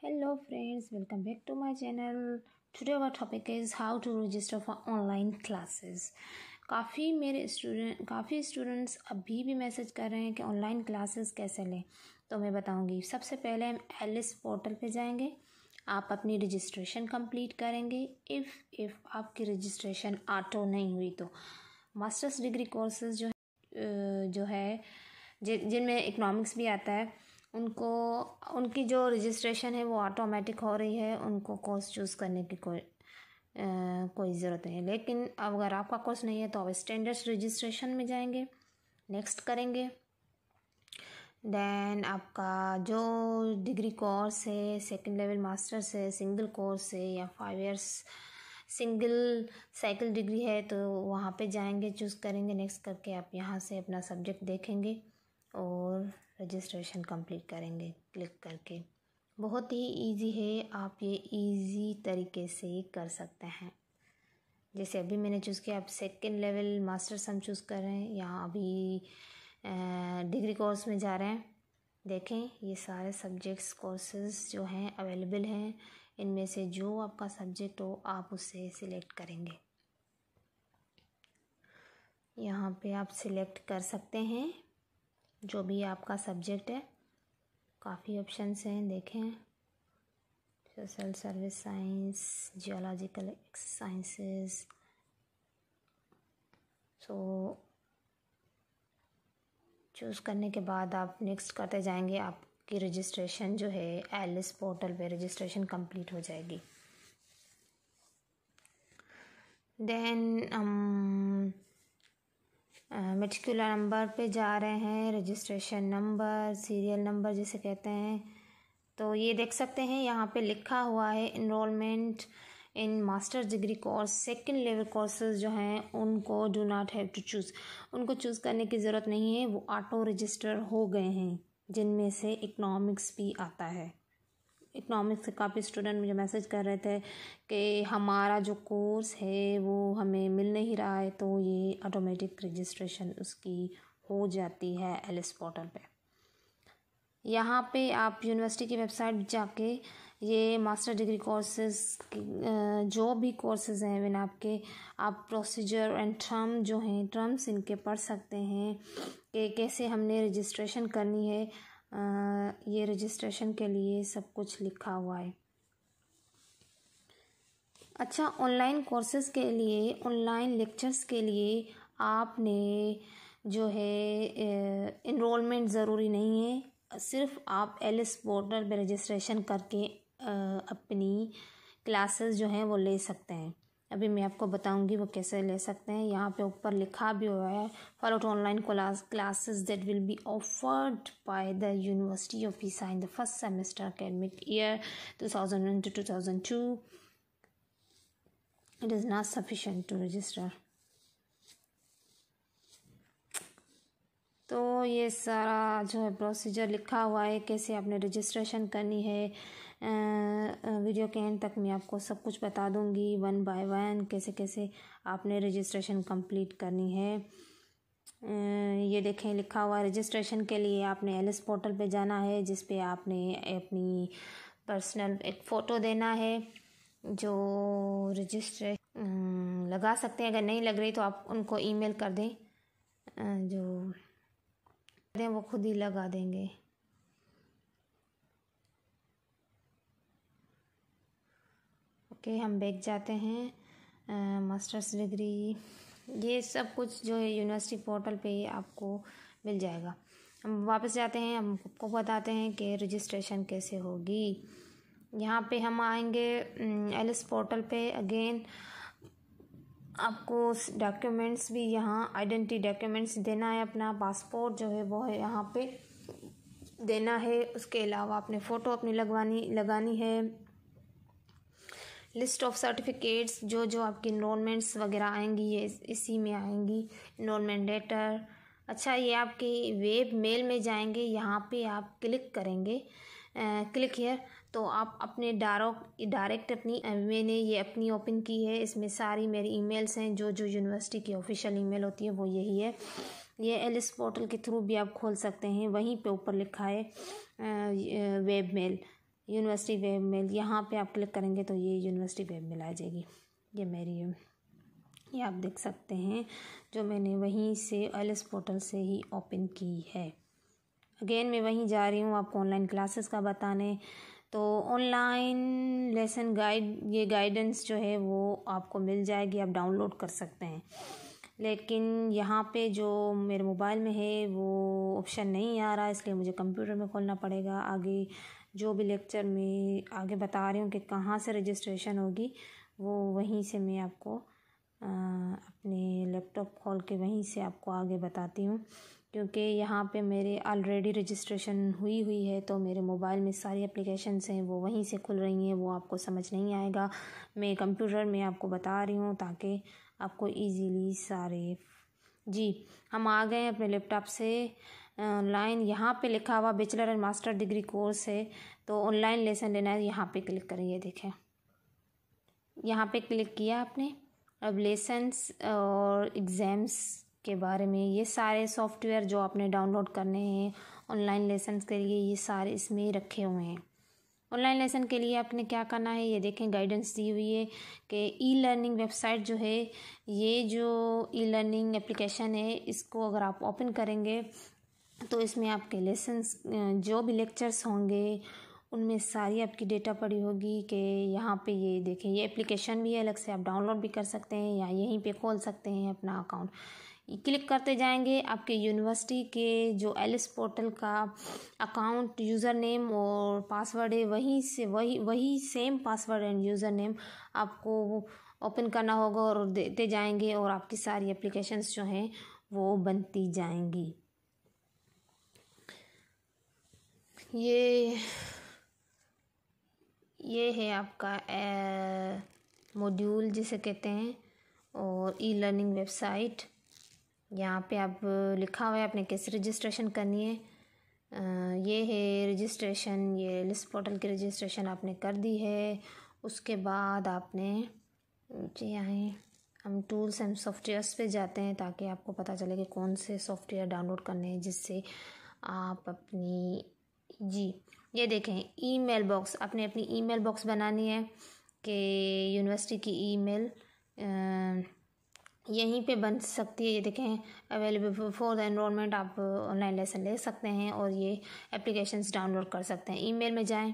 hello friends welcome back to my channel today our topic is how to register for online classes काफ़ी मेरे student काफ़ी students अभी भी message कर रहे हैं कि ऑनलाइन क्लासेस कैसे लें तो मैं बताऊंगी सबसे पहले हम एलिस पोर्टल पे जाएंगे आप अपनी रजिस्ट्रेशन कंप्लीट करेंगे इफ़ इफ़ आपकी रजिस्ट्रेशन ऑटो नहीं हुई तो मास्टर्स डिग्री कोर्सेज जो जो है जिनमें इकनॉमिक्स भी आता है उनको उनकी जो रजिस्ट्रेशन है वो ऑटोमेटिक हो रही है उनको कोर्स चूज़ करने की कोई आ, कोई ज़रूरत नहीं है लेकिन अगर आपका कोर्स नहीं है तो आप स्टैंडर्ड्स रजिस्ट्रेशन में जाएंगे नेक्स्ट करेंगे देन आपका जो डिग्री कोर्स है सेकेंड लेवल मास्टर्स है सिंगल कोर्स है या five years single cycle degree है तो वहाँ पे जाएंगे चूज़ करेंगे नेक्स्ट करके आप यहाँ से अपना सब्जेक्ट देखेंगे और रजिस्ट्रेशन कंप्लीट करेंगे क्लिक करके बहुत ही इजी है आप ये इजी तरीके से कर सकते हैं जैसे अभी मैंने चूज़ किया आप सेकेंड लेवल मास्टर्स हम चूज़ कर रहे हैं या अभी डिग्री कोर्स में जा रहे हैं देखें ये सारे सब्जेक्ट्स कोर्सेज जो हैं अवेलेबल हैं इनमें से जो आपका सब्जेक्ट हो आप उसे सिलेक्ट करेंगे यहाँ पे आप सिलेक्ट कर सकते हैं जो भी आपका सब्जेक्ट है काफ़ी ऑप्शन हैं देखें social service science geological sciences so choose करने के बाद आप नेक्स्ट करते जाएंगे आपकी रजिस्ट्रेशन जो है एलिस पोर्टल पे रजिस्ट्रेशन कंप्लीट हो जाएगी देन um, मेटिकुलर नंबर पे जा रहे हैं रजिस्ट्रेशन नंबर सीरियल नंबर जिसे कहते हैं तो ये देख सकते हैं यहाँ पे लिखा हुआ है enrolment in masters degree course second level courses जो हैं उनको do not have to choose उनको चूज़ करने की ज़रूरत नहीं है वो ऑटो रजिस्टर हो गए हैं जिनमें से इकनॉमिक्स भी आता है इकनॉमिक्स से काफ़ी स्टूडेंट मुझे मैसेज कर रहे थे कि हमारा जो कोर्स है वो हमें मिल नहीं रहा है तो ये ऑटोमेटिक रजिस्ट्रेशन उसकी हो जाती है एलिस पोर्टल पे यहाँ पे आप यूनिवर्सिटी की वेबसाइट जाके ये मास्टर डिग्री कोर्सेज जो भी कोर्सेज हैं विन आपके आप प्रोसीजर एंड टर्म जो हैं टर्म्स इनके पढ़ सकते हैं कि कैसे हमने रजिस्ट्रेशन करनी है ये रजिस्ट्रेशन के लिए सब कुछ लिखा हुआ है अच्छा ऑनलाइन कोर्सेज के लिए ऑनलाइन लेक्चर्स के लिए आपने जो है इनरोलमेंट ज़रूरी नहीं है सिर्फ आप एल एस पोर्टल पर रजिस्ट्रेशन करके अपनी क्लासेस जो हैं वो ले सकते हैं अभी मैं आपको बताऊंगी वो कैसे ले सकते हैं यहाँ पे ऊपर लिखा भी हुआ है for out online classes that will be offered by the university of Isa in the first semester academic year two thousand one two two thousand two it is not sufficient to register तो ये सारा जो है procedure लिखा हुआ है कैसे आपने रजिस्ट्रेशन करनी है वीडियो के एंड तक मैं आपको सब कुछ बता दूंगी वन बाय वन कैसे कैसे आपने रजिस्ट्रेशन कंप्लीट करनी है ये देखें लिखा हुआ रजिस्ट्रेशन के लिए आपने एल पोर्टल पे जाना है जिस पे आपने अपनी पर्सनल एक फ़ोटो देना है जो रजिस्टर लगा सकते हैं अगर नहीं लग रही तो आप उनको ईमेल कर दें जो दें वो खुद ही लगा देंगे ओके हम बैग जाते हैं मास्टर्स डिग्री ये सब कुछ जो है यूनिवर्सिटी पोर्टल पे आपको मिल जाएगा हम वापस जाते हैं हम आपको बताते हैं कि रजिस्ट्रेशन कैसे होगी यहाँ पे हम आएंगे एलिस पोर्टल पे अगेन आपको डॉक्यूमेंट्स भी यहाँ आइडेंटिटी डॉक्यूमेंट्स देना है अपना पासपोर्ट जो है वो है यहाँ पे देना है उसके अलावा आपने फ़ोटो अपनी लगवानी लगानी है लिस्ट ऑफ सर्टिफिकेट्स जो जो आपकी इनमेंट्स वगैरह आएंगी ये इसी में आएंगी इनमेंट लेटर अच्छा ये आपके वेब मेल में जाएंगे यहाँ पे आप क्लिक करेंगे क्लिक हेयर तो आप अपने डारो डायरेक्ट अपनी मैंने ये अपनी ओपन की है इसमें सारी मेरी ईमेल्स हैं जो जो यूनिवर्सिटी की ऑफिशियल ईमेल होती है वो यही है ये एलिस पोर्टल के थ्रू भी आप खोल सकते हैं वहीं पे ऊपर लिखा है web mail university web mail यहाँ पे आप क्लिक करेंगे तो ये यूनिवर्सिटी वेब मेल आ जाएगी ये मेरी ये आप देख सकते हैं जो मैंने वहीं से एल पोर्टल से ही ओपन की है अगेन मैं वहीं जा रही हूँ आपको ऑनलाइन क्लासेस का बताने तो ऑनलाइन लेसन गाइड ये गाइडेंस जो है वो आपको मिल जाएगी आप डाउनलोड कर सकते हैं लेकिन यहाँ पे जो मेरे मोबाइल में है वो ऑप्शन नहीं आ रहा इसलिए मुझे कंप्यूटर में खोलना पड़ेगा आगे जो भी लेक्चर में आगे बता रही हूँ कि कहाँ से रजिस्ट्रेशन होगी वो वहीं से मैं आपको आ, अपने लैपटॉप खोल के वहीं से आपको आगे बताती हूँ क्योंकि यहाँ पे मेरे ऑलरेडी रजिस्ट्रेशन हुई हुई है तो मेरे मोबाइल में सारी एप्लीकेशनस हैं वो वहीं से खुल रही हैं वो आपको समझ नहीं आएगा मैं कंप्यूटर में आपको बता रही हूँ ताकि आपको इजीली सारे जी हम आ गए अपने लैपटॉप से ऑनलाइन यहाँ पे लिखा हुआ bachelor and master degree course है तो ऑनलाइन लेसन लेना है यहाँ पे क्लिक करिए देखें यहाँ पे क्लिक किया आपने अब लेसन्स और एग्ज़ाम्स के बारे में ये सारे सॉफ्टवेयर जो आपने डाउनलोड करने हैं ऑनलाइन लेसन्स के लिए ये सारे इसमें रखे हुए हैं ऑनलाइन लेसन के लिए आपने क्या करना है ये देखें गाइडेंस दी हुई है कि ई लर्निंग वेबसाइट जो है ये जो ई लर्निंग एप्लीकेशन है इसको अगर आप ओपन करेंगे तो इसमें आपके लेसन्स जो भी लेक्चर्स होंगे उनमें सारी आपकी डेटा पड़ी होगी कि यहाँ पे ये देखें ये एप्लीकेशन भी है अलग से आप डाउनलोड भी कर सकते हैं या यहीं पे खोल सकते हैं अपना अकाउंट क्लिक करते जाएंगे आपके यूनिवर्सिटी के जो एलिस पोर्टल का अकाउंट यूज़र नेम और पासवर्ड है वहीं से वही वही same password and user name आपको ओपन करना होगा और देते जाएंगे और आपकी सारी एप्लीकेशंस जो हैं वो बनती जाएंगी ये ये है आपका मॉड्यूल जिसे कहते हैं और ई लर्निंग वेबसाइट यहाँ पे आप लिखा हुआ है आपने कैसे रजिस्ट्रेशन करनी है आ, ये है रजिस्ट्रेशन ये लिस्ट पोर्टल की रजिस्ट्रेशन आपने कर दी है उसके बाद आपने जी आए हम टूल्स एंड सॉफ्टवेयर्स पे जाते हैं ताकि आपको पता चले कि कौन से सॉफ्टवेयर डाउनलोड करने हैं जिससे आप अपनी जी ये देखें ईमेल बॉक्स आपने अपनी ईमेल बॉक्स बनानी है कि यूनिवर्सिटी की ईमेल यहीं पे बन सकती है ये देखें अवेलेबल फॉर द एनरोलमेंट आप ऑनलाइन लेसन ले सकते हैं और ये एप्लीकेशंस डाउनलोड कर सकते हैं ईमेल में जाएं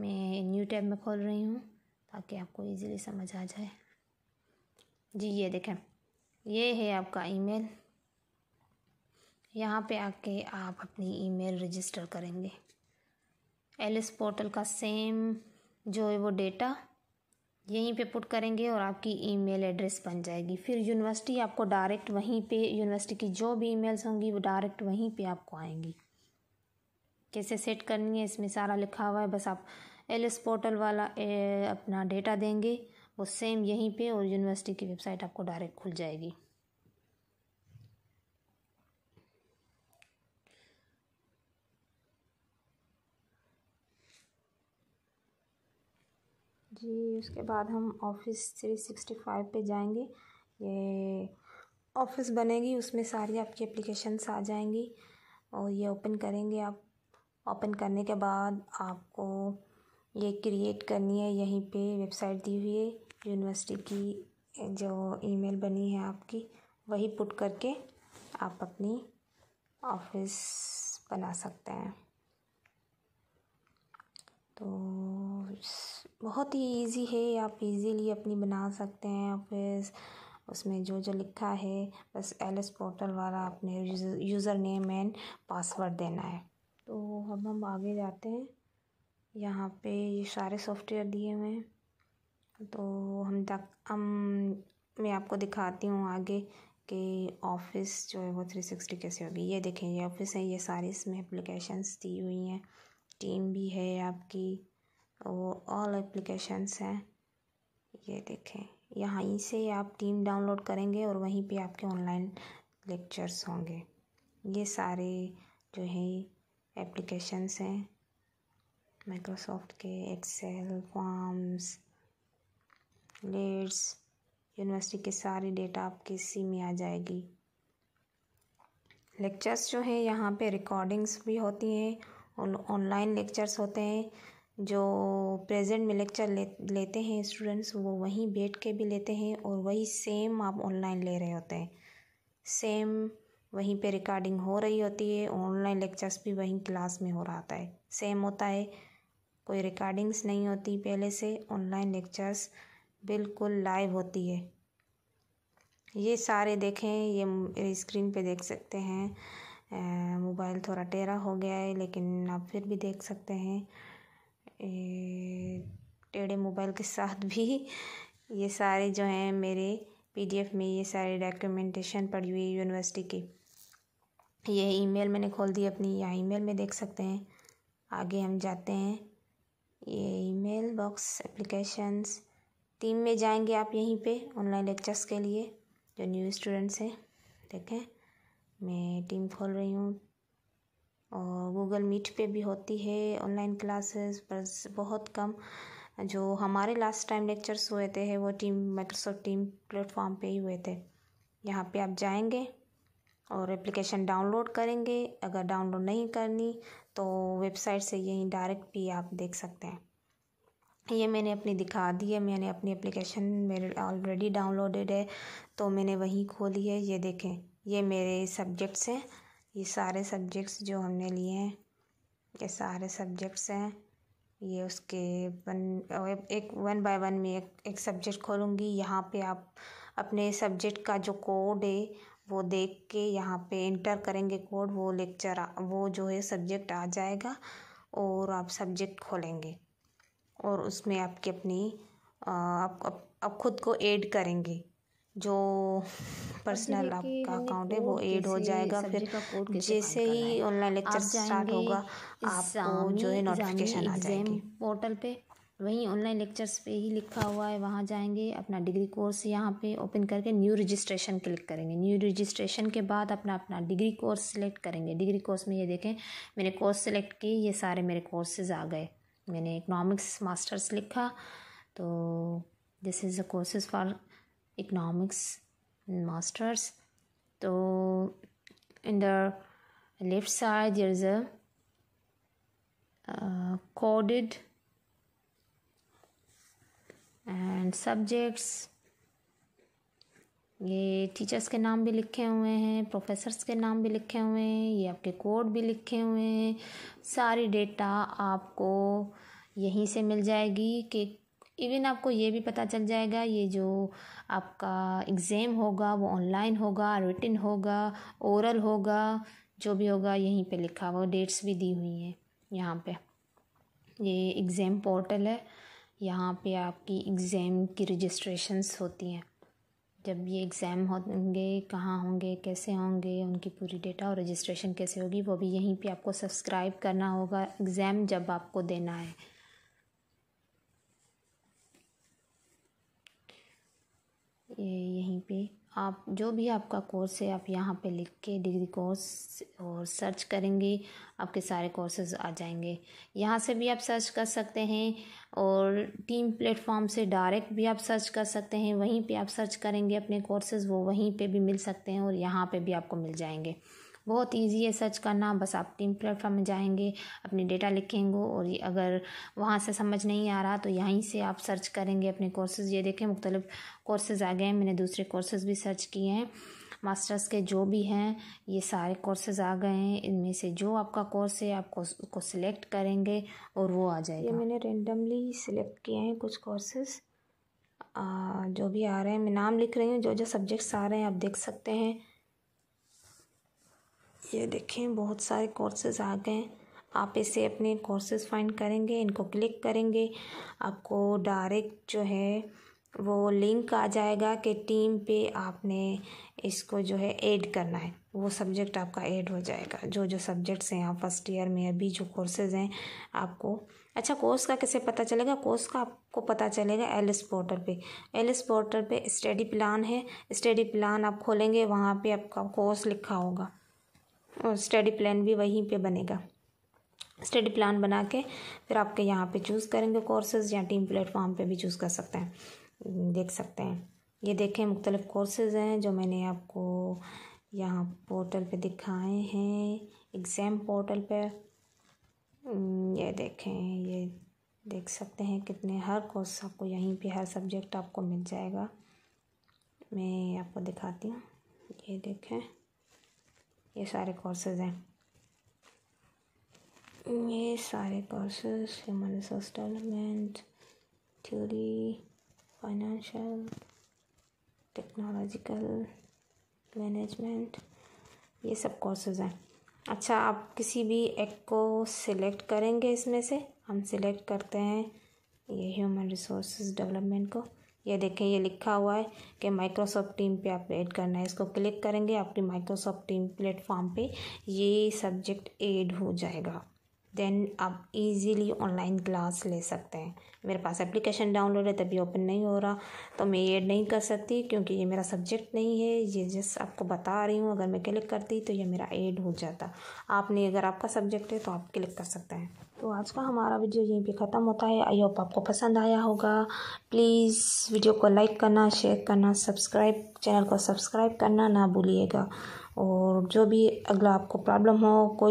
मैं न्यू टैब में खोल रही हूँ ताकि आपको इजीली समझ आ जाए जी ये देखें ये है आपका ईमेल यहाँ पे आके आप अपनी ईमेल रजिस्टर करेंगे एलिस पोर्टल का सेम जो है वो डेटा यहीं पे पुट करेंगे और आपकी ईमेल एड्रेस बन जाएगी फिर यूनिवर्सिटी आपको डायरेक्ट वहीं पे यूनिवर्सिटी की जो भी ईमेल्स होंगी वो डायरेक्ट वहीं पे आपको आएंगी कैसे सेट करनी है इसमें सारा लिखा हुआ है बस आप एस पोर्टल वाला ए, अपना डेटा देंगे वो सेम यहीं पे और यूनिवर्सिटी की वेबसाइट आपको डायरेक्ट खुल जाएगी जी उसके बाद हम ऑफिस थ्री सिक्सटी फाइव पर जाएंगे ये ऑफिस बनेगी उसमें सारी आपकी एप्लीकेशंस आ जाएंगी और ये ओपन करेंगे आप ओपन करने के बाद आपको ये क्रिएट करनी है यहीं पे वेबसाइट दी हुई है यूनिवर्सिटी की जो ईमेल बनी है आपकी वही पुट करके आप अपनी ऑफिस बना सकते हैं तो बहुत ही ईजी है आप इजीली अपनी बना सकते हैं ऑफिस फिर उसमें जो जो लिखा है बस एलएस पोर्टल वाला अपने यूज़र नेम एंड पासवर्ड देना है तो अब हम आगे जाते हैं यहाँ पे ये सारे सॉफ्टवेयर दिए हुए हैं तो हम तक हम मैं आपको दिखाती हूँ आगे कि ऑफ़िस जो है वो थ्री सिक्सटी कैसे होगी ये देखें ये ऑफ़िस है ये सारी इसमें एप्लीकेशंस दी हुई हैं टीम भी है आपकी वो ऑल एप्लीकेशंस हैं ये देखें यहीं से आप टीम डाउनलोड करेंगे और वहीं पे आपके ऑनलाइन लेक्चर्स होंगे ये सारे जो है एप्लीकेशंस हैं माइक्रोसॉफ्ट के एक्सेल फॉर्म्स लेट्स यूनिवर्सिटी के सारे डेटा आपके इसी में आ जाएगी लेक्चर्स जो हैं यहाँ पे रिकॉर्डिंग्स भी होती हैं ऑनलाइन लेक्चर्स होते हैं जो प्रेजेंट में लेक्चर ले लेते हैं स्टूडेंट्स वो वहीं बैठ के भी लेते हैं और वही सेम आप ऑनलाइन ले रहे होते हैं सेम वहीं पे रिकॉर्डिंग हो रही होती है ऑनलाइन लेक्चर्स भी वहीं क्लास में हो रहा है सेम होता है कोई रिकॉर्डिंग्स नहीं होती पहले से ऑनलाइन लेक्चर्स बिल्कुल लाइव होती है ये सारे देखें ये स्क्रीन पे देख सकते हैं मोबाइल थोड़ा टेढ़ा हो गया है लेकिन आप फिर भी देख सकते हैं टेढ़े मोबाइल के साथ भी ये सारे जो हैं मेरे पीडीएफ में ये सारे डॉक्यूमेंटेशन पड़ी हुई यूनिवर्सिटी की ये ईमेल मैंने खोल दी अपनी यहाँ ईमेल में देख सकते हैं आगे हम जाते हैं ये ईमेल बॉक्स एप्लीकेशंस टीम में जाएंगे आप यहीं पे ऑनलाइन लेक्चर्स के लिए जो न्यू स्टूडेंट्स हैं देखें मैं टीम खोल रही हूँ और गूगल मीट पे भी होती है ऑनलाइन क्लासेस बस बहुत कम जो हमारे लास्ट टाइम लेक्चर्स हुए थे वो टीम माइक्रोसॉफ्ट टीम प्लेटफॉर्म पे ही हुए थे यहाँ पे आप जाएंगे और एप्लीकेशन डाउनलोड करेंगे अगर डाउनलोड नहीं करनी तो वेबसाइट से यहीं डायरेक्ट भी आप देख सकते हैं ये मैंने अपनी दिखा दी है मैंने अपनी एप्लीकेशन मेरे ऑलरेडी डाउनलोडेड है तो मैंने वहीं खोली है ये देखें ये मेरे सब्जेक्ट्स हैं ये सारे सब्जेक्ट्स जो हमने लिए हैं ये सारे सब्जेक्ट्स हैं ये उसके वन एक वन बाय वन में एक एक सब्जेक्ट खोलूँगी यहाँ पे आप अपने सब्जेक्ट का जो कोड है वो देख के यहाँ पे इंटर करेंगे कोड वो लेक्चर वो जो है सब्जेक्ट आ जाएगा और आप सब्जेक्ट खोलेंगे और उसमें आपकी अपनी आप, आप, आप खुद को ऐड करेंगे जो पर्सनल आपका अकाउंट है वो ऐड हो जाएगा फिर जैसे ही ऑनलाइन लेक्चर स्टार्ट होगा आपको जो है नोटिफिकेशन आ जाएगी पोर्टल पे वहीं ऑनलाइन लेक्चर्स पे ही लिखा हुआ है वहाँ जाएंगे अपना डिग्री कोर्स यहाँ पे ओपन करके न्यू रजिस्ट्रेशन क्लिक करेंगे न्यू रजिस्ट्रेशन के बाद अपना अपना डिग्री कोर्स सिलेक्ट करेंगे डिग्री कोर्स में ये देखें मैंने कोर्स सिलेक्ट किए ये सारे मेरे कोर्सेज आ गए मैंने इकनॉमिक्स मास्टर्स लिखा तो this is the courses for economics masters so in the left side there is a uh, coded and subjects ये टीचर्स के नाम भी लिखे हुए हैं प्रोफेसर्स के नाम भी लिखे हुए हैं ये आपके कोड भी लिखे हुए हैं सारी डेटा आपको यहीं से मिल जाएगी कि इवन आपको ये भी पता चल जाएगा ये जो आपका एग्ज़ाम होगा वो ऑनलाइन होगा रिटिन होगा ओरल होगा जो भी होगा यहीं पे लिखा हुआ डेट्स भी दी हुई हैं यहाँ पे ये एग्ज़ाम पोर्टल है यहाँ पे आपकी एग्ज़ाम की रजिस्ट्रेशंस होती हैं जब ये एग्ज़ाम होंगे कहाँ होंगे कैसे होंगे उनकी पूरी डेटा और रजिस्ट्रेशन कैसे होगी वो भी यहीं पे आपको सब्सक्राइब करना होगा एग्ज़ाम जब आपको देना है यहीं पे आप जो भी आपका कोर्स है आप यहाँ पे लिख के डिग्री कोर्स और सर्च करेंगे आपके सारे कोर्सेज आ जाएंगे यहाँ से भी आप सर्च कर सकते हैं और टीम प्लेटफॉर्म से डायरेक्ट भी आप सर्च कर सकते हैं वहीं पे आप सर्च करेंगे अपने कोर्सेज वो वहीं पे भी मिल सकते हैं और यहाँ पे भी आपको मिल जाएंगे बहुत इजी है सर्च करना बस आप टीम प्लेटफॉर्म में जाएंगे अपने डेटा लिखेंगे और अगर वहाँ से समझ नहीं आ रहा तो यहीं से आप सर्च करेंगे अपने कोर्सेज ये देखें मुख्तलिफ कोर्सेज आ गए हैं मैंने दूसरे कोर्सेज भी सर्च किए हैं मास्टर्स के जो भी हैं ये सारे कोर्सेज आ गए हैं इनमें से जो आपका कोर्स है आप उसको सिलेक्ट करेंगे और वो आ जाएगा ये मैंने रेंडमली सिलेक्ट किए हैं कुछ कोर्सेज जो भी आ रहे हैं मैं नाम लिख रही हूँ जो जो सब्जेक्ट्स आ रहे हैं आप देख सकते हैं ये देखें बहुत सारे कोर्सेज आ गए हैं आप इसे अपने कोर्सेज फाइंड करेंगे इनको क्लिक करेंगे आपको डायरेक्ट जो है वो लिंक आ जाएगा कि टीम पे आपने इसको जो है ऐड करना है वो सब्जेक्ट आपका ऐड हो जाएगा जो जो सब्जेक्ट्स हैं आप फर्स्ट ईयर में अभी जो कोर्सेज हैं आपको अच्छा कोर्स का कैसे पता चलेगा कोर्स का आपको पता चलेगा Alice portal L Alice portal पर स्टडी प्लान है स्टडी प्लान आप खोलेंगे वहाँ पे आपका कोर्स लिखा होगा और स्टडी प्लान भी वहीं पर बनेगा स्टडी प्लान बना के फिर आपके यहाँ पे चूज़ करेंगे कोर्सेज या टीम प्लेटफॉर्म पे भी चूज़ कर सकते हैं देख सकते हैं ये देखें मुख्तलिफ़ कोर्सेज़ हैं जो मैंने आपको यहाँ पोर्टल पे दिखाए हैं एग्ज़ाम पोर्टल पे हम्म, ये देखें ये देख सकते हैं कितने हर कोर्स आपको यहीं पे हर सब्जेक्ट आपको मिल जाएगा मैं आपको दिखाती हूँ ये देखें ये सारे कोर्सेज हैं ये सारे courses human resource development theory financial technological management ये सब कोर्सेज हैं अच्छा आप किसी भी एक को सिलेक्ट करेंगे इसमें से हम सिलेक्ट करते हैं ये ह्यूमन रिसोर्स डेवलपमेंट को ये देखें ये लिखा हुआ है कि माइक्रोसॉफ्ट टीम पे आप ऐड करना है इसको क्लिक करेंगे आपकी माइक्रोसॉफ्ट टीम प्लेटफॉर्म पे ये सब्जेक्ट ऐड हो जाएगा देन आप इजीली ऑनलाइन क्लास ले सकते हैं मेरे पास एप्लीकेशन डाउनलोड है तभी ओपन नहीं हो रहा तो मैं ये नहीं कर सकती क्योंकि ये मेरा सब्जेक्ट नहीं है ये जस्ट आपको बता रही हूँ अगर मैं क्लिक करती तो ये मेरा एड हो जाता आपने अगर आपका सब्जेक्ट है तो आप क्लिक कर सकते हैं तो आज का हमारा वीडियो यहीं पे ख़त्म होता है आई होप आपको पसंद आया होगा प्लीज़ वीडियो को लाइक करना शेयर करना सब्सक्राइब चैनल को सब्सक्राइब करना ना भूलिएगा और जो भी अगला आपको प्रॉब्लम हो कोई